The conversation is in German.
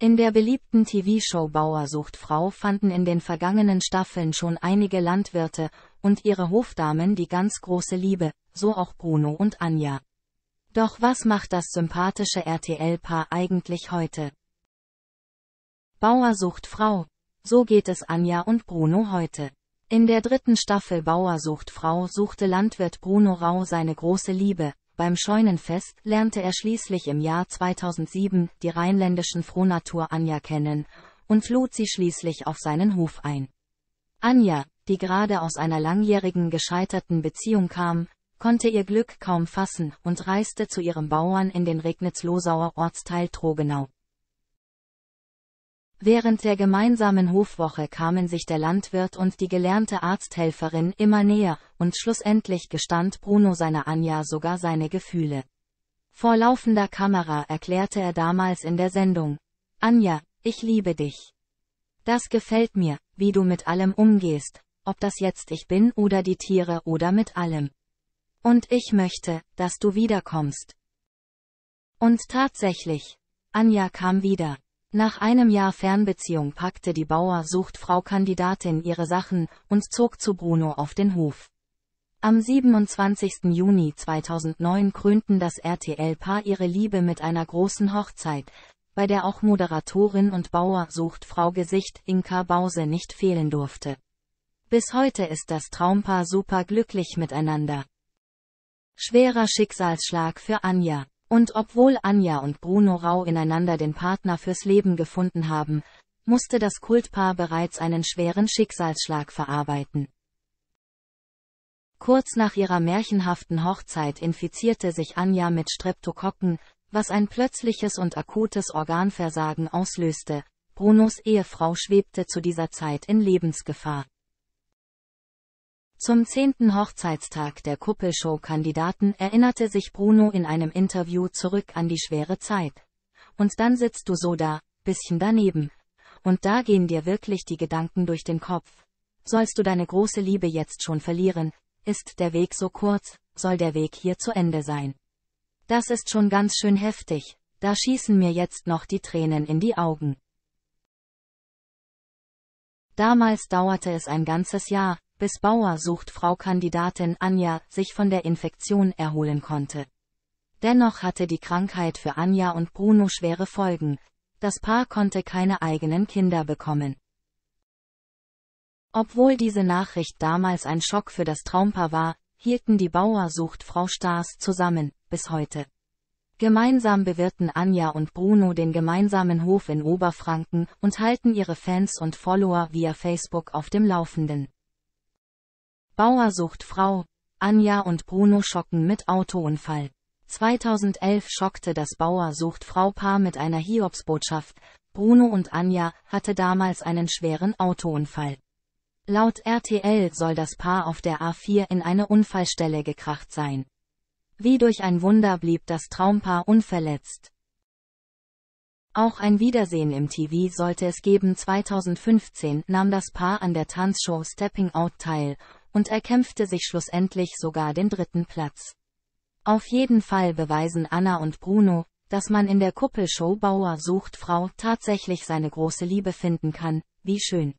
In der beliebten TV-Show Bauer sucht Frau fanden in den vergangenen Staffeln schon einige Landwirte und ihre Hofdamen die ganz große Liebe, so auch Bruno und Anja. Doch was macht das sympathische RTL-Paar eigentlich heute? Bauer sucht Frau. So geht es Anja und Bruno heute. In der dritten Staffel Bauer sucht Frau suchte Landwirt Bruno Rau seine große Liebe, beim Scheunenfest lernte er schließlich im Jahr 2007 die rheinländischen Frohnatur Anja kennen und lud sie schließlich auf seinen Hof ein. Anja, die gerade aus einer langjährigen gescheiterten Beziehung kam, konnte ihr Glück kaum fassen und reiste zu ihrem Bauern in den Regnitz-Losauer Ortsteil Trogenau. Während der gemeinsamen Hofwoche kamen sich der Landwirt und die gelernte Arzthelferin immer näher, und schlussendlich gestand Bruno seiner Anja sogar seine Gefühle. Vor laufender Kamera erklärte er damals in der Sendung, Anja, ich liebe dich. Das gefällt mir, wie du mit allem umgehst, ob das jetzt ich bin oder die Tiere oder mit allem. Und ich möchte, dass du wiederkommst. Und tatsächlich, Anja kam wieder. Nach einem Jahr Fernbeziehung packte die Bauer sucht Frau Kandidatin ihre Sachen und zog zu Bruno auf den Hof. Am 27. Juni 2009 krönten das RTL-Paar ihre Liebe mit einer großen Hochzeit, bei der auch Moderatorin und Bauer sucht Frau Gesicht Inka Bause nicht fehlen durfte. Bis heute ist das Traumpaar super glücklich miteinander. Schwerer Schicksalsschlag für Anja. Und obwohl Anja und Bruno Rau ineinander den Partner fürs Leben gefunden haben, musste das Kultpaar bereits einen schweren Schicksalsschlag verarbeiten. Kurz nach ihrer märchenhaften Hochzeit infizierte sich Anja mit Streptokokken, was ein plötzliches und akutes Organversagen auslöste, Brunos Ehefrau schwebte zu dieser Zeit in Lebensgefahr. Zum zehnten Hochzeitstag der Kuppelshow-Kandidaten erinnerte sich Bruno in einem Interview zurück an die schwere Zeit. Und dann sitzt du so da, bisschen daneben. Und da gehen dir wirklich die Gedanken durch den Kopf. Sollst du deine große Liebe jetzt schon verlieren, ist der Weg so kurz, soll der Weg hier zu Ende sein. Das ist schon ganz schön heftig, da schießen mir jetzt noch die Tränen in die Augen. Damals dauerte es ein ganzes Jahr, bis Bauer sucht Frau Kandidatin Anja sich von der Infektion erholen konnte. Dennoch hatte die Krankheit für Anja und Bruno schwere Folgen, das Paar konnte keine eigenen Kinder bekommen. Obwohl diese Nachricht damals ein Schock für das Traumpaar war, hielten die Bauer sucht Frau Stars zusammen, bis heute. Gemeinsam bewirten Anja und Bruno den gemeinsamen Hof in Oberfranken und halten ihre Fans und Follower via Facebook auf dem Laufenden. Bauer sucht Frau, Anja und Bruno schocken mit Autounfall. 2011 schockte das Bauer sucht Frau Paar mit einer Hiobsbotschaft. Bruno und Anja hatte damals einen schweren Autounfall. Laut RTL soll das Paar auf der A4 in eine Unfallstelle gekracht sein. Wie durch ein Wunder blieb das Traumpaar unverletzt. Auch ein Wiedersehen im TV sollte es geben. 2015 nahm das Paar an der Tanzshow Stepping Out teil und erkämpfte sich schlussendlich sogar den dritten Platz. Auf jeden Fall beweisen Anna und Bruno, dass man in der Kuppelshow Bauer sucht Frau tatsächlich seine große Liebe finden kann, wie schön.